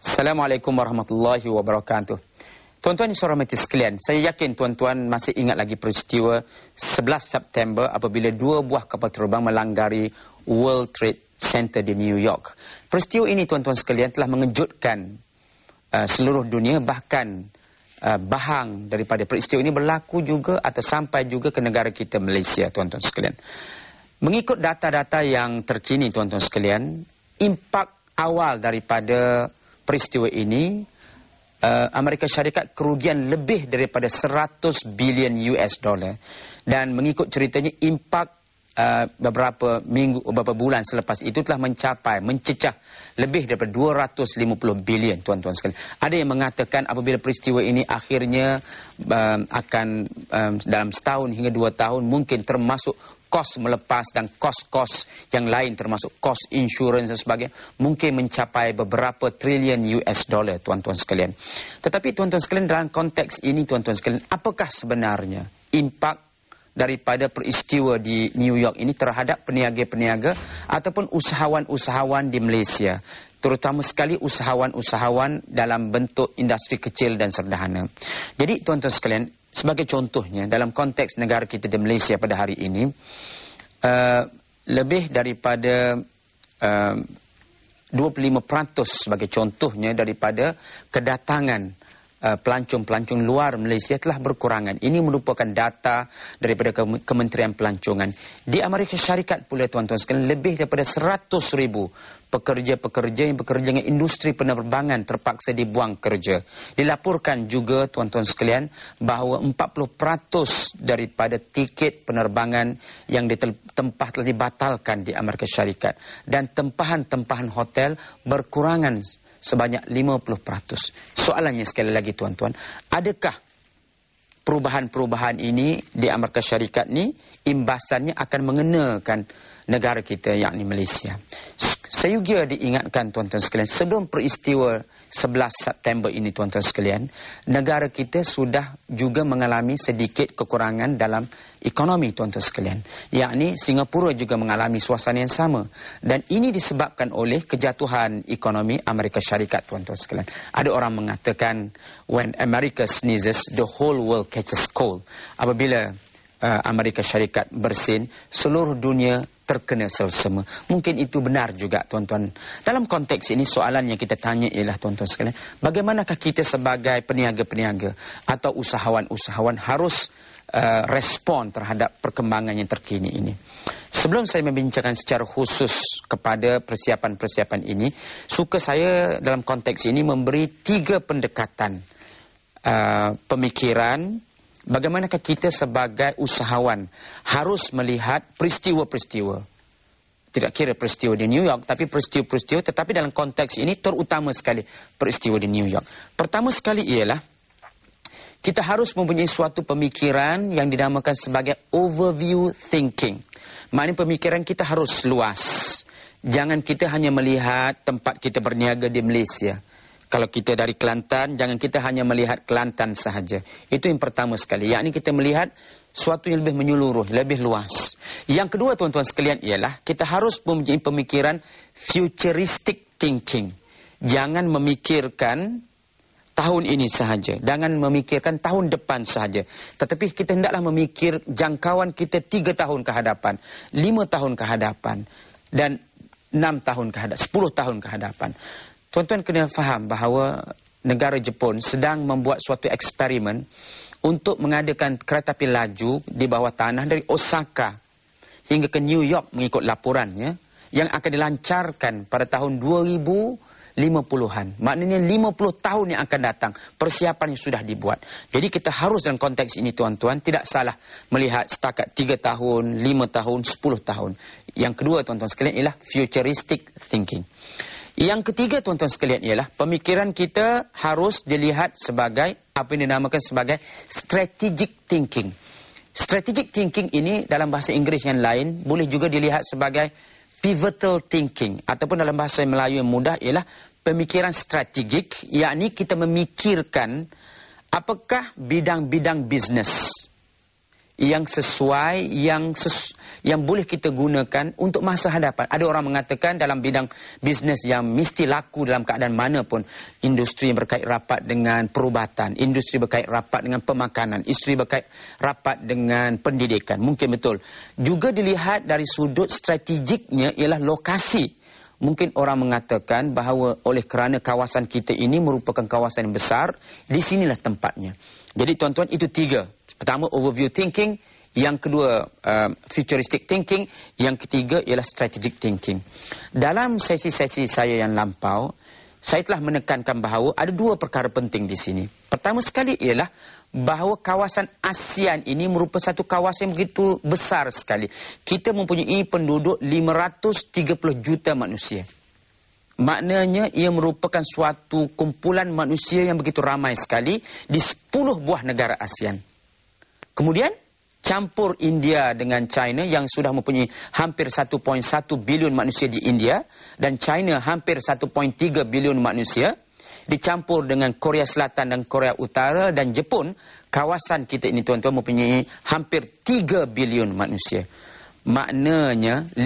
Assalamualaikum warahmatullahi wabarakatuh. Tuan-tuan yang hormati sekalian, saya yakin tuan-tuan masih ingat lagi peristiwa 11 September apabila dua buah kapal terbang melanggari World Trade Center di New York. Peristiwa ini tuan-tuan sekalian telah mengejutkan uh, seluruh dunia bahkan uh, bahang daripada peristiwa ini berlaku juga atau sampai juga ke negara kita Malaysia tuan-tuan sekalian. Mengikut data-data yang terkini tuan-tuan sekalian, impak awal daripada peristiwa ini uh, Amerika Syarikat kerugian lebih daripada 100 bilion US dollar dan mengikut ceritanya impak uh, beberapa minggu beberapa bulan selepas itu telah mencapai mencecah lebih daripada 250 bilion tuan-tuan sekalian. Ada yang mengatakan apabila peristiwa ini akhirnya um, akan um, dalam setahun hingga dua tahun mungkin termasuk kos melepas dan kos-kos yang lain termasuk kos insurans dan sebagainya mungkin mencapai beberapa trilion US dollar tuan-tuan sekalian. Tetapi tuan-tuan sekalian dalam konteks ini tuan-tuan sekalian apakah sebenarnya impak daripada peristiwa di New York ini terhadap peniaga-peniaga ataupun usahawan-usahawan di Malaysia terutama sekali usahawan-usahawan dalam bentuk industri kecil dan sederhana. Jadi tuan-tuan sekalian, Sebagai contohnya dalam konteks negara kita di Malaysia pada hari ini uh, Lebih daripada eh, uh, 25% sebagai contohnya daripada kedatangan eh, pelancong-pelancong uh, luar Malaysia telah berkurangan Ini merupakan data daripada Kementerian Pelancongan Di Amerika Syarikat pula tuan-tuan sekalian lebih daripada 100 ribu pekerja-pekerja yang bekerja dengan industri penerbangan terpaksa dibuang kerja. Dilaporkan juga tuan-tuan sekalian bahawa 40% daripada tiket penerbangan yang ditempah telah dibatalkan di Amerika Syarikat dan tempahan-tempahan hotel berkurangan sebanyak 50%. Soalannya sekali lagi tuan-tuan, adakah perubahan-perubahan ini di Amerika Syarikat ni imbasannya akan mengenakan negara kita yakni Malaysia. Seyugia diingatkan tuan-tuan sekalian sebelum peristiwa 11 September ini tuan-tuan sekalian, negara kita sudah juga mengalami sedikit kekurangan dalam ekonomi tuan-tuan sekalian. Yakni Singapura juga mengalami suasana yang sama dan ini disebabkan oleh kejatuhan ekonomi Amerika Syarikat tuan-tuan sekalian. Ada orang mengatakan when America sneezes the whole world catches cold. Apabila uh, Amerika Syarikat bersin, seluruh dunia terkena selsema. Mungkin itu benar juga tuan-tuan. Dalam konteks ini soalan yang kita tanya ialah tuan-tuan sekalian. Bagaimanakah kita sebagai peniaga-peniaga atau usahawan-usahawan harus uh, respon terhadap perkembangan yang terkini ini. Sebelum saya membincangkan secara khusus kepada persiapan-persiapan ini, suka saya dalam konteks ini memberi tiga pendekatan uh, pemikiran, pemikiran, bagaimanakah kita sebagai usahawan harus melihat peristiwa-peristiwa tidak kira peristiwa di New York tapi peristiwa-peristiwa tetapi dalam konteks ini terutama sekali peristiwa di New York pertama sekali ialah kita harus mempunyai suatu pemikiran yang dinamakan sebagai overview thinking maknanya pemikiran kita harus luas jangan kita hanya melihat tempat kita berniaga di Malaysia kalau kita dari Kelantan, jangan kita hanya melihat Kelantan sahaja. Itu yang pertama sekali. Yang ini kita melihat suatu yang lebih menyeluruh, lebih luas. Yang kedua tuan-tuan sekalian ialah kita harus mempunyai pemikiran futuristic thinking. Jangan memikirkan tahun ini sahaja. Jangan memikirkan tahun depan sahaja. Tetapi kita hendaklah memikir jangkauan kita tiga tahun ke hadapan, lima tahun ke hadapan dan enam tahun kehadapan, hadapan, sepuluh tahun kehadapan. Tuan-tuan kena faham bahawa negara Jepun sedang membuat suatu eksperimen untuk mengadakan kereta api laju di bawah tanah dari Osaka hingga ke New York mengikut laporannya yang akan dilancarkan pada tahun 2050-an. Maknanya 50 tahun yang akan datang, persiapan yang sudah dibuat. Jadi kita harus dalam konteks ini tuan-tuan tidak salah melihat setakat 3 tahun, 5 tahun, 10 tahun. Yang kedua tuan-tuan sekalian ialah futuristic thinking. Yang ketiga tuan-tuan sekalian ialah pemikiran kita harus dilihat sebagai apa yang dinamakan sebagai strategic thinking. Strategic thinking ini dalam bahasa Inggeris yang lain boleh juga dilihat sebagai pivotal thinking ataupun dalam bahasa Melayu yang mudah ialah pemikiran strategik yakni kita memikirkan apakah bidang-bidang bisnes -bidang yang sesuai yang ses, yang boleh kita gunakan untuk masa hadapan. Ada orang mengatakan dalam bidang bisnes yang mesti laku dalam keadaan mana pun, industri yang berkait rapat dengan perubatan, industri berkait rapat dengan pemakanan, industri berkait rapat dengan pendidikan. Mungkin betul. Juga dilihat dari sudut strategiknya ialah lokasi Mungkin orang mengatakan bahawa oleh kerana kawasan kita ini merupakan kawasan yang besar, di sinilah tempatnya. Jadi tuan-tuan itu tiga Pertama overview thinking, yang kedua um, futuristic thinking, yang ketiga ialah strategic thinking. Dalam sesi-sesi saya yang lampau, saya telah menekankan bahawa ada dua perkara penting di sini. Pertama sekali ialah bahawa kawasan ASEAN ini merupakan satu kawasan yang begitu besar sekali. Kita mempunyai penduduk 530 juta manusia. Maknanya ia merupakan suatu kumpulan manusia yang begitu ramai sekali di 10 buah negara ASEAN. Kemudian campur India dengan China yang sudah mempunyai hampir 1.1 bilion manusia di India dan China hampir 1.3 bilion manusia dicampur dengan Korea Selatan dan Korea Utara dan Jepun kawasan kita ini tuan-tuan mempunyai hampir 3 bilion manusia maknanya 50%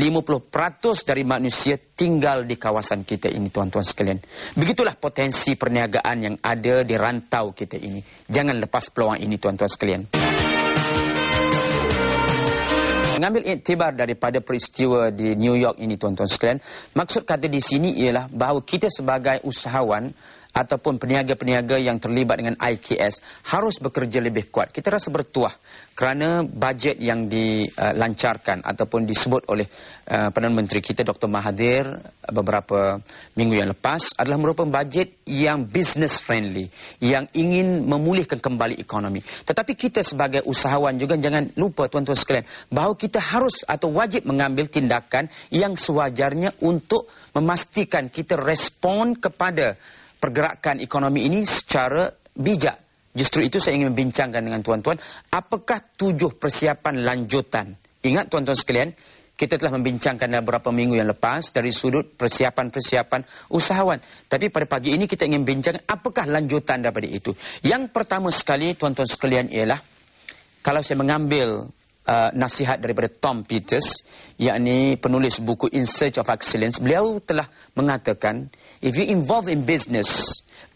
dari manusia tinggal di kawasan kita ini tuan-tuan sekalian begitulah potensi perniagaan yang ada di rantau kita ini jangan lepas peluang ini tuan-tuan sekalian Mengambil iktibar daripada peristiwa di New York ini tuan-tuan sekalian, maksud kata di sini ialah bahawa kita sebagai usahawan ataupun peniaga-peniaga yang terlibat dengan IKS harus bekerja lebih kuat. Kita rasa bertuah kerana bajet yang dilancarkan ataupun disebut oleh eh, Perdana Menteri kita Dr. Mahathir beberapa minggu yang lepas adalah merupakan bajet yang business friendly, yang ingin memulihkan kembali ekonomi. Tetapi kita sebagai usahawan juga jangan lupa tuan-tuan sekalian bahawa kita harus atau wajib mengambil tindakan yang sewajarnya untuk memastikan kita respon kepada pergerakan ekonomi ini secara bijak. Justru itu saya ingin membincangkan dengan tuan-tuan, apakah tujuh persiapan lanjutan? Ingat tuan-tuan sekalian, kita telah membincangkan dalam beberapa minggu yang lepas dari sudut persiapan-persiapan usahawan. Tapi pada pagi ini kita ingin bincangkan apakah lanjutan daripada itu. Yang pertama sekali tuan-tuan sekalian ialah, kalau saya mengambil Uh, nasihat daripada Tom Peters, yakni penulis buku In Search of Excellence, beliau telah mengatakan, if you involved in business,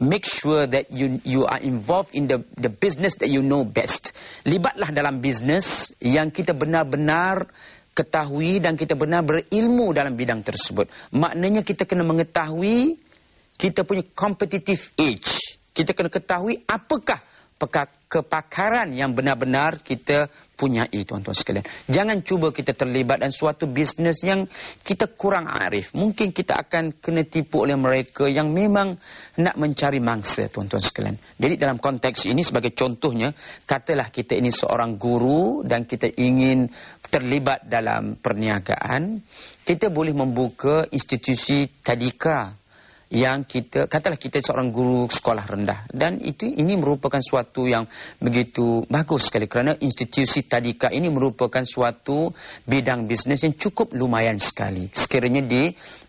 make sure that you you are involved in the the business that you know best. Libatlah dalam business yang kita benar-benar ketahui dan kita benar berilmu dalam bidang tersebut. Maknanya kita kena mengetahui kita punya competitive edge. Kita kena ketahui apakah pekat kepakaran yang benar-benar kita punya itu, tuan-tuan sekalian. Jangan cuba kita terlibat dalam suatu bisnes yang kita kurang arif. Mungkin kita akan kena tipu oleh mereka yang memang nak mencari mangsa tuan-tuan sekalian. Jadi dalam konteks ini sebagai contohnya, katalah kita ini seorang guru dan kita ingin terlibat dalam perniagaan, kita boleh membuka institusi tadika yang kita katalah kita seorang guru sekolah rendah dan itu ini merupakan suatu yang begitu bagus sekali kerana institusi tadika ini merupakan suatu bidang bisnes yang cukup lumayan sekali sekiranya di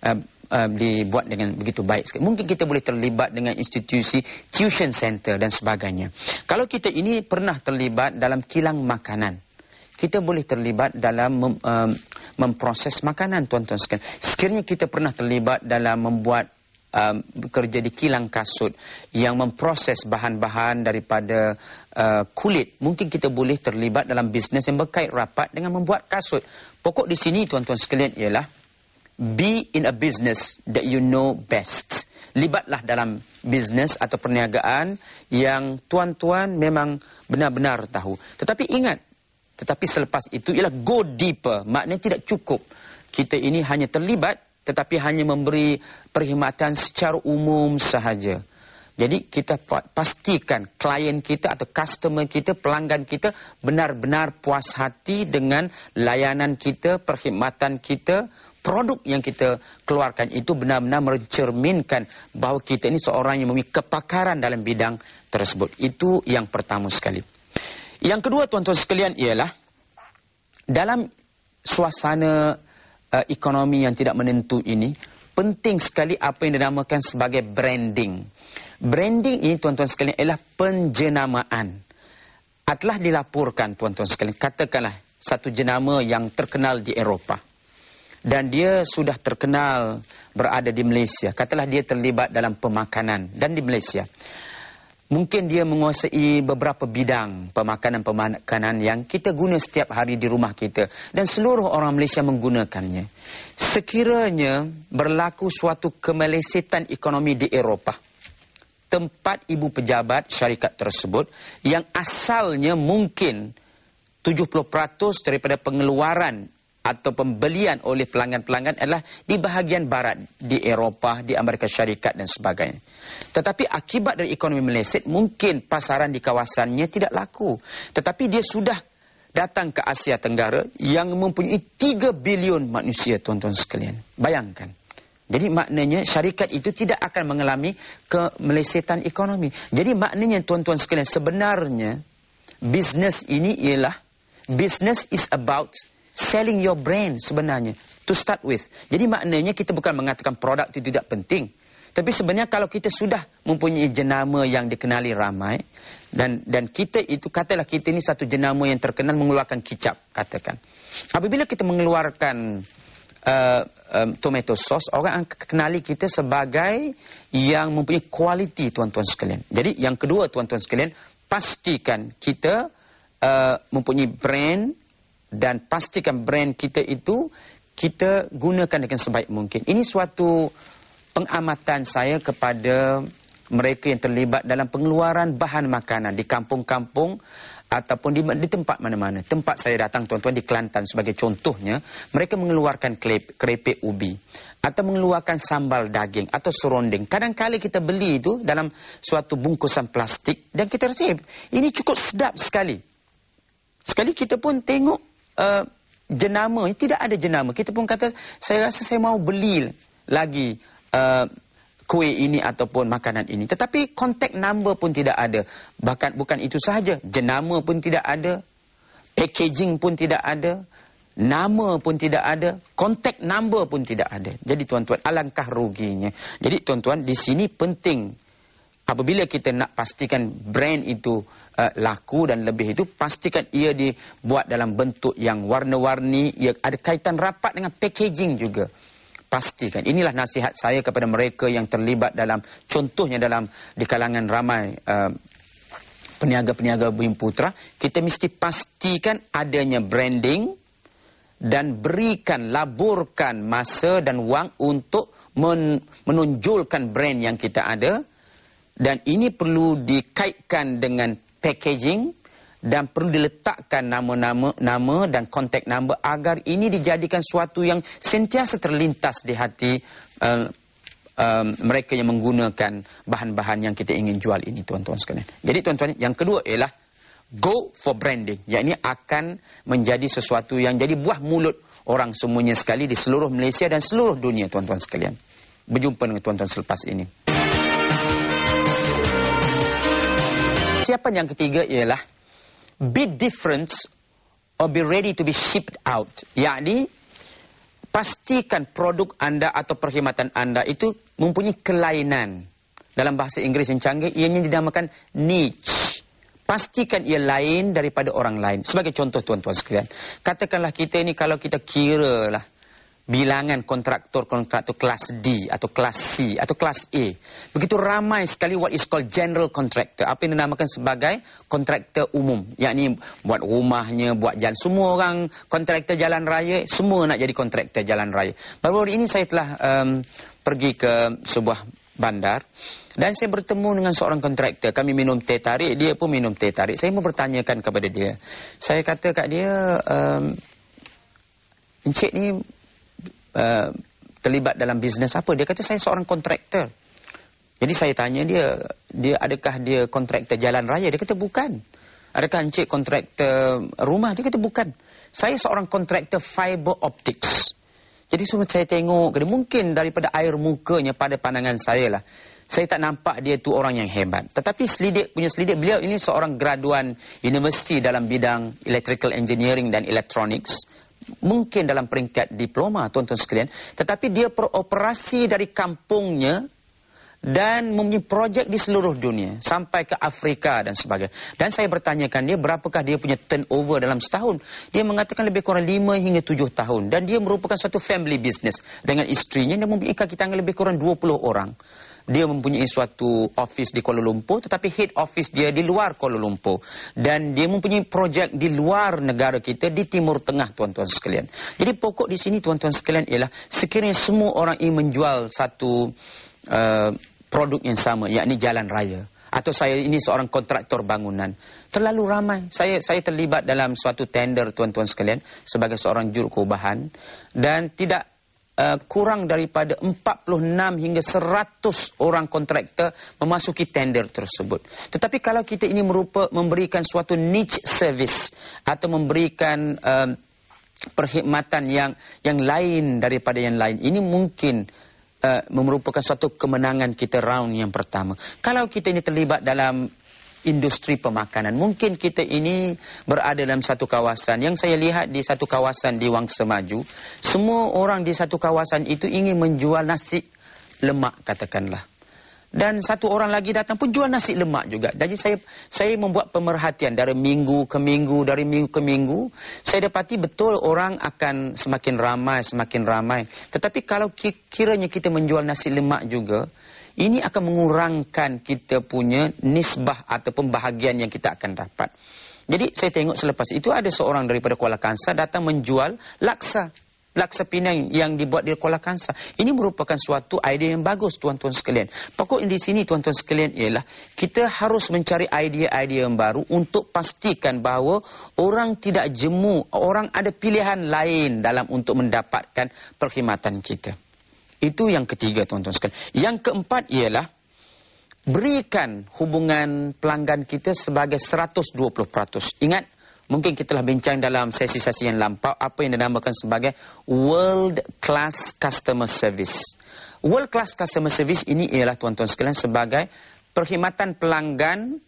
uh, Uh, dibuat dengan begitu baik sekali. Mungkin kita boleh terlibat dengan institusi tuition center dan sebagainya. Kalau kita ini pernah terlibat dalam kilang makanan, kita boleh terlibat dalam mem, uh, memproses makanan tuan-tuan sekalian. Sekiranya kita pernah terlibat dalam membuat um, bekerja di kilang kasut yang memproses bahan-bahan daripada uh, kulit, mungkin kita boleh terlibat dalam bisnes yang berkait rapat dengan membuat kasut. Pokok di sini tuan-tuan sekalian ialah be in a business that you know best. Libatlah dalam bisnes atau perniagaan yang tuan-tuan memang benar-benar tahu. Tetapi ingat, tetapi selepas itu ialah go deeper. Maknanya tidak cukup. Kita ini hanya terlibat tetapi hanya memberi perkhidmatan secara umum sahaja. Jadi kita pastikan klien kita atau customer kita, pelanggan kita benar-benar puas hati dengan layanan kita, perkhidmatan kita, produk yang kita keluarkan itu benar-benar mencerminkan bahawa kita ini seorang yang memiliki kepakaran dalam bidang tersebut. Itu yang pertama sekali. Yang kedua tuan-tuan sekalian ialah dalam suasana uh, ekonomi yang tidak menentu ini, penting sekali apa yang dinamakan sebagai branding. Branding ini tuan-tuan sekalian ialah penjenamaan. Atlah dilaporkan tuan-tuan sekalian, katakanlah satu jenama yang terkenal di Eropah. Dan dia sudah terkenal berada di Malaysia. Katalah dia terlibat dalam pemakanan dan di Malaysia. Mungkin dia menguasai beberapa bidang pemakanan-pemakanan yang kita guna setiap hari di rumah kita dan seluruh orang Malaysia menggunakannya. Sekiranya berlaku suatu kemelesetan ekonomi di Eropah, tempat ibu pejabat syarikat tersebut yang asalnya mungkin 70% daripada pengeluaran atau pembelian oleh pelanggan-pelanggan adalah di bahagian barat, di Eropah, di Amerika Syarikat dan sebagainya. Tetapi akibat dari ekonomi meleset, mungkin pasaran di kawasannya tidak laku. Tetapi dia sudah datang ke Asia Tenggara yang mempunyai 3 bilion manusia, tuan-tuan sekalian. Bayangkan. Jadi maknanya syarikat itu tidak akan mengalami kemelesetan ekonomi. Jadi maknanya tuan-tuan sekalian, sebenarnya bisnes ini ialah, business is about selling your brand sebenarnya to start with. Jadi maknanya kita bukan mengatakan produk itu tidak penting. Tapi sebenarnya kalau kita sudah mempunyai jenama yang dikenali ramai dan dan kita itu katalah kita ini satu jenama yang terkenal mengeluarkan kicap katakan. Apabila kita mengeluarkan uh, um, tomato sauce orang akan kenali kita sebagai yang mempunyai kualiti tuan-tuan sekalian. Jadi yang kedua tuan-tuan sekalian pastikan kita uh, mempunyai brand dan pastikan brand kita itu kita gunakan dengan sebaik mungkin. Ini suatu pengamatan saya kepada mereka yang terlibat dalam pengeluaran bahan makanan di kampung-kampung ataupun di, di tempat mana-mana. Tempat saya datang tuan-tuan di Kelantan sebagai contohnya, mereka mengeluarkan kerepek ubi atau mengeluarkan sambal daging atau serondeng. Kadang-kadang kita beli itu dalam suatu bungkusan plastik dan kita rasa, eh, ini cukup sedap sekali. Sekali kita pun tengok Eh, jenama, tidak ada jenama. Kita pun kata, saya rasa saya mahu beli lagi uh, kuih ini ataupun makanan ini. Tetapi kontak nombor pun tidak ada. Bahkan bukan itu sahaja, jenama pun tidak ada, packaging pun tidak ada, nama pun tidak ada, kontak nombor pun tidak ada. Jadi tuan-tuan, alangkah ruginya. Jadi tuan-tuan, di sini penting apabila kita nak pastikan brand itu uh, laku dan lebih itu pastikan ia dibuat dalam bentuk yang warna-warni ia ada kaitan rapat dengan packaging juga pastikan inilah nasihat saya kepada mereka yang terlibat dalam contohnya dalam di kalangan ramai uh, peniaga-peniaga Bumi Putra, kita mesti pastikan adanya branding dan berikan, laburkan masa dan wang untuk men menunjulkan brand yang kita ada dan ini perlu dikaitkan dengan packaging dan perlu diletakkan nama-nama nama dan kontak number agar ini dijadikan suatu yang sentiasa terlintas di hati uh, uh, mereka yang menggunakan bahan-bahan yang kita ingin jual ini tuan-tuan sekalian. Jadi tuan-tuan yang kedua ialah go for branding. Yang ini akan menjadi sesuatu yang jadi buah mulut orang semuanya sekali di seluruh Malaysia dan seluruh dunia tuan-tuan sekalian. Berjumpa dengan tuan-tuan selepas ini. persiapan yang ketiga ialah be different or be ready to be shipped out. Yakni pastikan produk anda atau perkhidmatan anda itu mempunyai kelainan. Dalam bahasa Inggeris yang canggih ianya dinamakan niche. Pastikan ia lain daripada orang lain. Sebagai contoh tuan-tuan sekalian, katakanlah kita ini kalau kita kira lah bilangan kontraktor-kontraktor kelas D atau kelas C atau kelas A. Begitu ramai sekali what is called general contractor. Apa yang dinamakan sebagai kontraktor umum. Yang ini buat rumahnya, buat jalan. Semua orang kontraktor jalan raya, semua nak jadi kontraktor jalan raya. baru hari ini saya telah um, pergi ke sebuah bandar dan saya bertemu dengan seorang kontraktor. Kami minum teh tarik, dia pun minum teh tarik. Saya mempertanyakan kepada dia. Saya kata kat dia, um, Encik ni Uh, terlibat dalam bisnes apa? Dia kata saya seorang kontraktor. Jadi saya tanya dia, dia adakah dia kontraktor jalan raya? Dia kata bukan. Adakah encik kontraktor rumah? Dia kata bukan. Saya seorang kontraktor fiber optics. Jadi semua saya tengok, kata, mungkin daripada air mukanya pada pandangan saya lah. Saya tak nampak dia tu orang yang hebat. Tetapi selidik punya selidik, beliau ini seorang graduan universiti dalam bidang electrical engineering dan electronics mungkin dalam peringkat diploma tuan-tuan sekalian tetapi dia beroperasi dari kampungnya dan mempunyai projek di seluruh dunia sampai ke Afrika dan sebagainya dan saya bertanyakan dia berapakah dia punya turnover dalam setahun dia mengatakan lebih kurang 5 hingga 7 tahun dan dia merupakan satu family business dengan istrinya dan mempunyai kaki tangan lebih kurang 20 orang dia mempunyai suatu office di Kuala Lumpur tetapi head office dia di luar Kuala Lumpur dan dia mempunyai projek di luar negara kita di Timur Tengah tuan-tuan sekalian. Jadi pokok di sini tuan-tuan sekalian ialah sekiranya semua orang ingin menjual satu uh, produk yang sama yakni jalan raya atau saya ini seorang kontraktor bangunan terlalu ramai saya saya terlibat dalam suatu tender tuan-tuan sekalian sebagai seorang juru kubahan dan tidak Uh, kurang daripada 46 hingga 100 orang kontraktor memasuki tender tersebut. Tetapi kalau kita ini merupa memberikan suatu niche service atau memberikan uh, perkhidmatan yang yang lain daripada yang lain, ini mungkin uh, merupakan suatu kemenangan kita round yang pertama. Kalau kita ini terlibat dalam industri pemakanan. Mungkin kita ini berada dalam satu kawasan. Yang saya lihat di satu kawasan di Wang Semaju, semua orang di satu kawasan itu ingin menjual nasi lemak katakanlah. Dan satu orang lagi datang pun jual nasi lemak juga. Jadi saya saya membuat pemerhatian dari minggu ke minggu, dari minggu ke minggu. Saya dapati betul orang akan semakin ramai, semakin ramai. Tetapi kalau kiranya kita menjual nasi lemak juga, ini akan mengurangkan kita punya nisbah ataupun bahagian yang kita akan dapat. Jadi saya tengok selepas itu ada seorang daripada Kuala Kansar datang menjual laksa. Laksa Pinang yang dibuat di Kuala Kansar. Ini merupakan suatu idea yang bagus tuan-tuan sekalian. Pokok di sini tuan-tuan sekalian ialah kita harus mencari idea-idea yang baru untuk pastikan bahawa orang tidak jemu, orang ada pilihan lain dalam untuk mendapatkan perkhidmatan kita. Itu yang ketiga tuan-tuan sekalian. Yang keempat ialah berikan hubungan pelanggan kita sebagai 120%. Ingat mungkin kita telah bincang dalam sesi-sesi yang lampau apa yang dinamakan sebagai world class customer service. World class customer service ini ialah tuan-tuan sekalian sebagai perkhidmatan pelanggan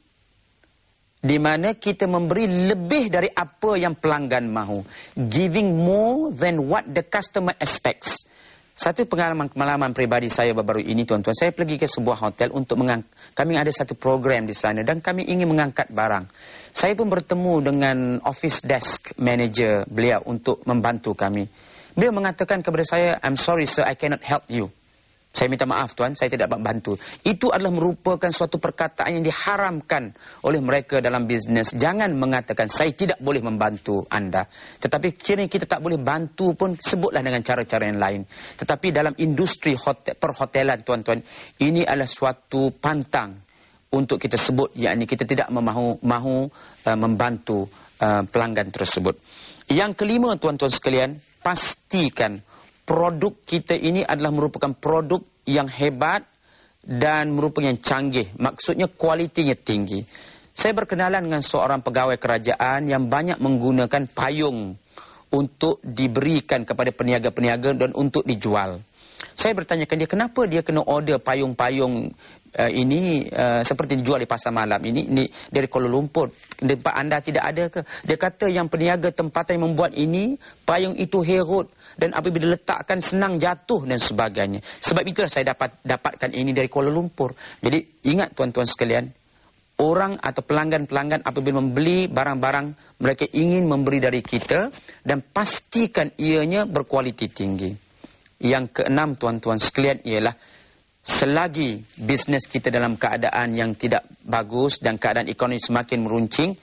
di mana kita memberi lebih dari apa yang pelanggan mahu. Giving more than what the customer expects. Satu pengalaman pengalaman pribadi saya baru baru ini tuan-tuan, saya pergi ke sebuah hotel untuk mengang kami ada satu program di sana dan kami ingin mengangkat barang. Saya pun bertemu dengan office desk manager beliau untuk membantu kami. Beliau mengatakan kepada saya, "I'm sorry sir, I cannot help you." Saya minta maaf tuan, saya tidak dapat bantu. Itu adalah merupakan suatu perkataan yang diharamkan oleh mereka dalam bisnes. Jangan mengatakan saya tidak boleh membantu anda. Tetapi kini kita tak boleh bantu pun sebutlah dengan cara-cara yang lain. Tetapi dalam industri hotel, perhotelan tuan-tuan, ini adalah suatu pantang untuk kita sebut ini kita tidak memahu mahu uh, membantu uh, pelanggan tersebut. Yang kelima tuan-tuan sekalian, pastikan produk kita ini adalah merupakan produk yang hebat dan merupakan yang canggih. Maksudnya kualitinya tinggi. Saya berkenalan dengan seorang pegawai kerajaan yang banyak menggunakan payung untuk diberikan kepada peniaga-peniaga dan untuk dijual. Saya bertanya ke dia, kenapa dia kena order payung-payung uh, ini uh, seperti dijual di pasar malam ini, ini dari Kuala Lumpur, tempat anda tidak ada ke? Dia kata yang peniaga tempat yang membuat ini, payung itu herut dan apabila letakkan senang jatuh dan sebagainya. Sebab itulah saya dapat dapatkan ini dari Kuala Lumpur. Jadi ingat tuan-tuan sekalian, orang atau pelanggan-pelanggan apabila membeli barang-barang, mereka ingin memberi dari kita dan pastikan ianya berkualiti tinggi. Yang keenam tuan-tuan sekalian ialah selagi bisnes kita dalam keadaan yang tidak bagus dan keadaan ekonomi semakin meruncing,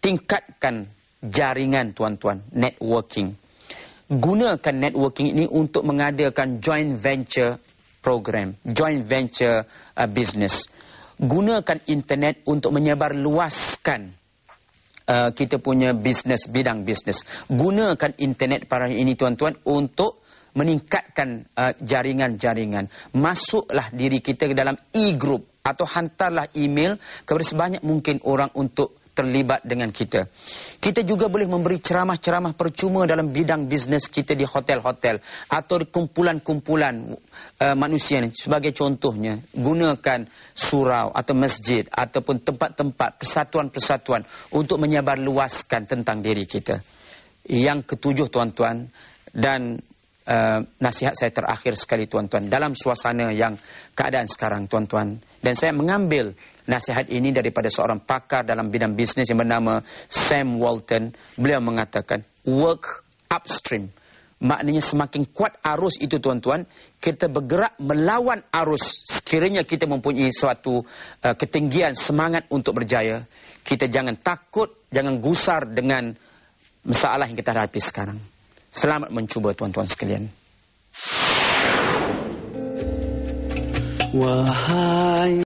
tingkatkan jaringan tuan-tuan, networking. Gunakan networking ini untuk mengadakan joint venture program, joint venture uh, business. Gunakan internet untuk menyebar luaskan uh, kita punya bisnes, bidang bisnes. Gunakan internet para ini tuan-tuan untuk meningkatkan uh, jaringan-jaringan. Uh, Masuklah diri kita ke dalam e-group atau hantarlah email kepada sebanyak mungkin orang untuk terlibat dengan kita. Kita juga boleh memberi ceramah-ceramah percuma dalam bidang bisnes kita di hotel-hotel atau kumpulan-kumpulan uh, manusia ini. Sebagai contohnya, gunakan surau atau masjid ataupun tempat-tempat persatuan-persatuan untuk menyebarluaskan tentang diri kita. Yang ketujuh tuan-tuan dan Eh, nasihat saya terakhir sekali tuan-tuan dalam suasana yang keadaan sekarang tuan-tuan dan saya mengambil nasihat ini daripada seorang pakar dalam bidang bisnes yang bernama Sam Walton beliau mengatakan work upstream maknanya semakin kuat arus itu tuan-tuan kita bergerak melawan arus sekiranya kita mempunyai suatu uh, ketinggian semangat untuk berjaya kita jangan takut jangan gusar dengan masalah yang kita hadapi sekarang Selamat mencuba tuan-tuan sekalian. Wahai